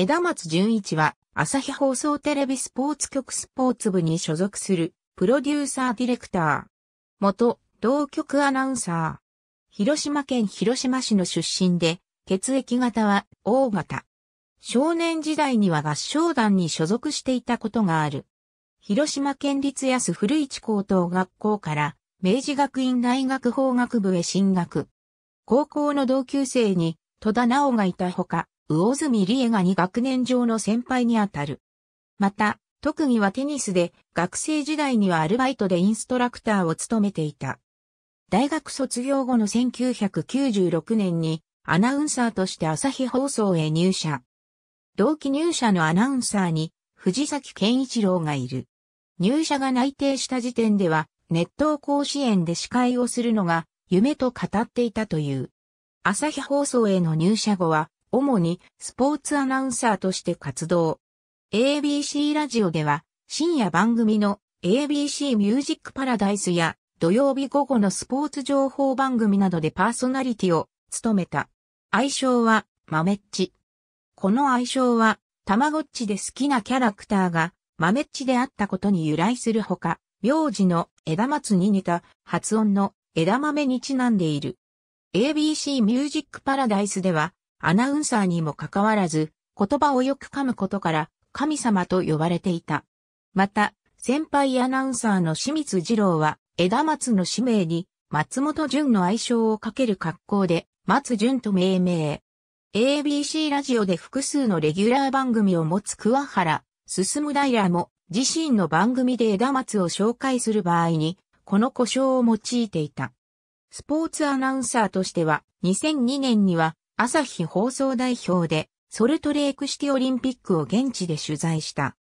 枝松純一は、朝日放送テレビスポーツ局スポーツ部に所属する、プロデューサーディレクター。元、同局アナウンサー。広島県広島市の出身で、血液型は O 型。少年時代には合唱団に所属していたことがある。広島県立安古市高等学校から明治学院大学法学部へ進学。高校の同級生に戸田直がいたほか、魚住理恵が2学年上の先輩にあたる。また、特技はテニスで、学生時代にはアルバイトでインストラクターを務めていた。大学卒業後の1996年に、アナウンサーとして朝日放送へ入社。同期入社のアナウンサーに、藤崎健一郎がいる。入社が内定した時点では、熱湯甲子園で司会をするのが夢と語っていたという。朝日放送への入社後は、主にスポーツアナウンサーとして活動。ABC ラジオでは深夜番組の ABC ミュージックパラダイスや土曜日午後のスポーツ情報番組などでパーソナリティを務めた。愛称はマメッチ。この愛称はたまごっちで好きなキャラクターがマメッチであったことに由来するほか、名字の枝松に似た発音の枝豆にちなんでいる。ABC ミュージックパラダイスではアナウンサーにもかかわらず、言葉をよく噛むことから、神様と呼ばれていた。また、先輩アナウンサーの清水二郎は、枝松の使命に、松本潤の愛称をかける格好で、松潤と命名。ABC ラジオで複数のレギュラー番組を持つ桑原、進平も、自身の番組で枝松を紹介する場合に、この故障を用いていた。スポーツアナウンサーとしては、2002年には、朝日放送代表で、ソルトレークシティオリンピックを現地で取材した。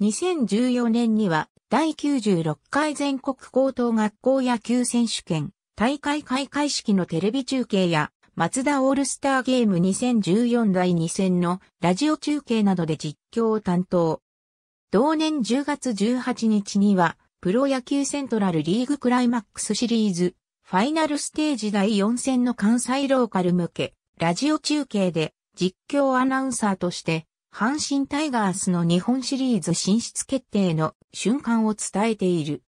2014年には、第96回全国高等学校野球選手権、大会開会式のテレビ中継や、松田オールスターゲーム2014第2戦のラジオ中継などで実況を担当。同年10月18日には、プロ野球セントラルリーグクライマックスシリーズ、ファイナルステージ第4戦の関西ローカル向け、ラジオ中継で実況アナウンサーとして、阪神タイガースの日本シリーズ進出決定の瞬間を伝えている。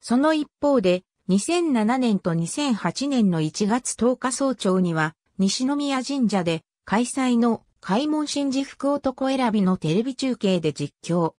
その一方で、2007年と2008年の1月10日早朝には、西宮神社で開催の開門神事福男選びのテレビ中継で実況。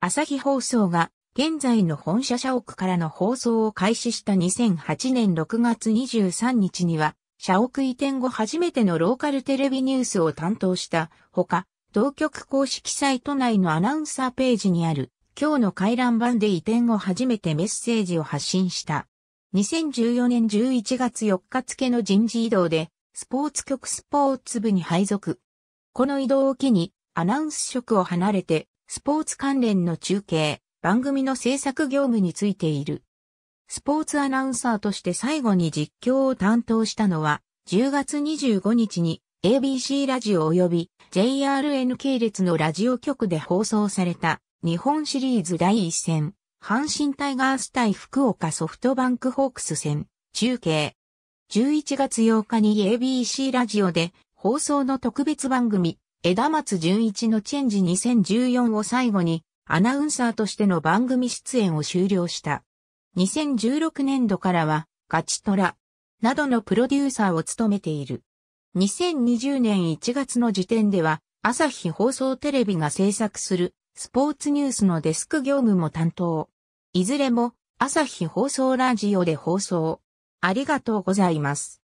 朝日放送が現在の本社社屋からの放送を開始した2008年6月23日には、社屋移転後初めてのローカルテレビニュースを担当したほか、同局公式サイト内のアナウンサーページにある今日の回覧版で移転後初めてメッセージを発信した。2014年11月4日付の人事異動で、スポーツ局スポーツ部に配属。この移動を機に、アナウンス職を離れて、スポーツ関連の中継、番組の制作業務についている。スポーツアナウンサーとして最後に実況を担当したのは、10月25日に ABC ラジオ及び JRN 系列のラジオ局で放送された日本シリーズ第1戦、阪神タイガース対福岡ソフトバンクホークス戦、中継。11月8日に ABC ラジオで放送の特別番組、枝松純一のチェンジ2014を最後にアナウンサーとしての番組出演を終了した。2016年度からは、ガチトラ、などのプロデューサーを務めている。2020年1月の時点では、朝日放送テレビが制作するスポーツニュースのデスク業務も担当。いずれも朝日放送ラジオで放送。ありがとうございます。